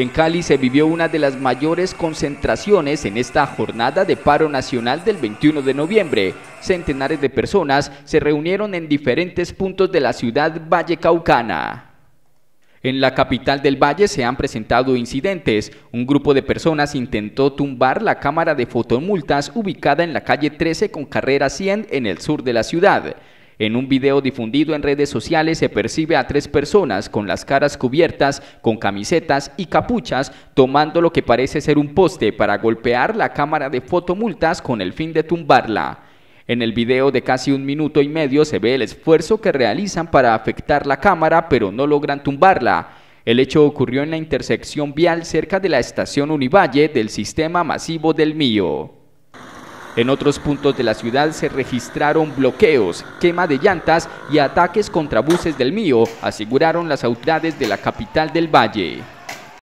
En Cali se vivió una de las mayores concentraciones en esta jornada de paro nacional del 21 de noviembre. Centenares de personas se reunieron en diferentes puntos de la ciudad vallecaucana. En la capital del Valle se han presentado incidentes. Un grupo de personas intentó tumbar la cámara de fotomultas ubicada en la calle 13 con carrera 100 en el sur de la ciudad. En un video difundido en redes sociales se percibe a tres personas con las caras cubiertas, con camisetas y capuchas, tomando lo que parece ser un poste para golpear la cámara de fotomultas con el fin de tumbarla. En el video de casi un minuto y medio se ve el esfuerzo que realizan para afectar la cámara, pero no logran tumbarla. El hecho ocurrió en la intersección vial cerca de la estación Univalle del sistema masivo del Mío. En otros puntos de la ciudad se registraron bloqueos, quema de llantas y ataques contra buses del mío, aseguraron las autoridades de la capital del Valle.